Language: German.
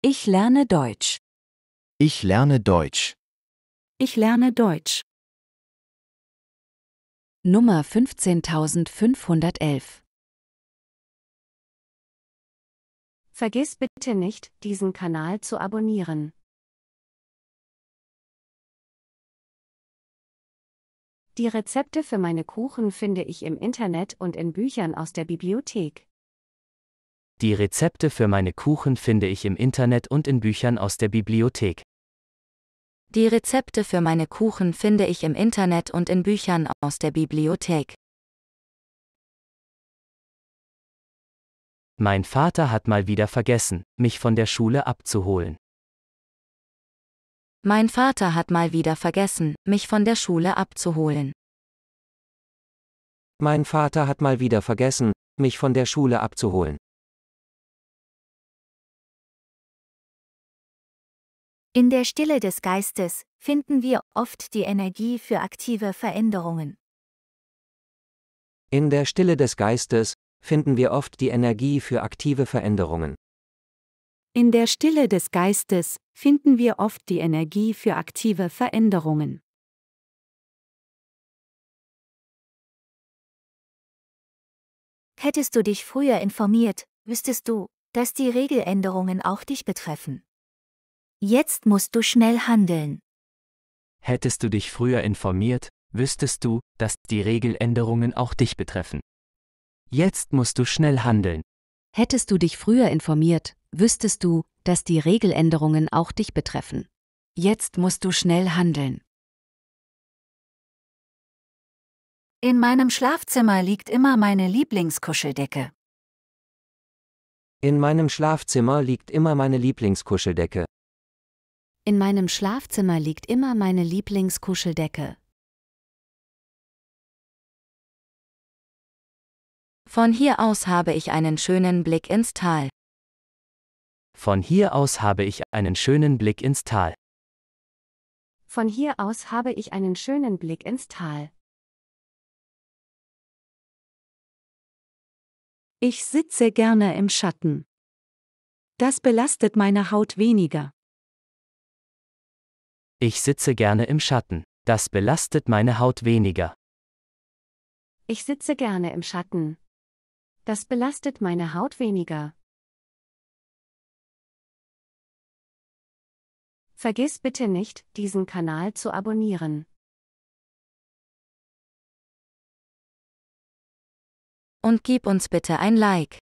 Ich lerne Deutsch. Ich lerne Deutsch. Ich lerne Deutsch. Nummer 15511 Vergiss bitte nicht, diesen Kanal zu abonnieren. Die Rezepte für meine Kuchen finde ich im Internet und in Büchern aus der Bibliothek. Die Rezepte für meine Kuchen finde ich im Internet und in Büchern aus der Bibliothek. Die Rezepte für meine Kuchen finde ich im Internet und in Büchern aus der Bibliothek. Mein Vater hat mal wieder vergessen, mich von der Schule abzuholen. Mein Vater hat mal wieder vergessen, mich von der Schule abzuholen. Mein Vater hat mal wieder vergessen, mich von der Schule abzuholen. In der Stille des Geistes finden wir oft die Energie für aktive Veränderungen. In der Stille des Geistes finden wir oft die Energie für aktive Veränderungen. In der Stille des Geistes finden wir oft die Energie für aktive Veränderungen. Hättest du dich früher informiert, wüsstest du, dass die Regeländerungen auch dich betreffen. Jetzt musst du schnell handeln. Hättest du dich früher informiert, wüsstest du, dass die Regeländerungen auch dich betreffen. Jetzt musst du schnell handeln. Hättest du dich früher informiert, wüsstest du, dass die Regeländerungen auch dich betreffen. Jetzt musst du schnell handeln. In meinem Schlafzimmer liegt immer meine Lieblingskuscheldecke. In meinem Schlafzimmer liegt immer meine Lieblingskuscheldecke. In meinem Schlafzimmer liegt immer meine Lieblingskuscheldecke. Von hier aus habe ich einen schönen Blick ins Tal. Von hier aus habe ich einen schönen Blick ins Tal. Von hier aus habe ich einen schönen Blick ins Tal. Ich sitze gerne im Schatten. Das belastet meine Haut weniger. Ich sitze gerne im Schatten. Das belastet meine Haut weniger. Ich sitze gerne im Schatten. Das belastet meine Haut weniger. Vergiss bitte nicht, diesen Kanal zu abonnieren. Und gib uns bitte ein Like.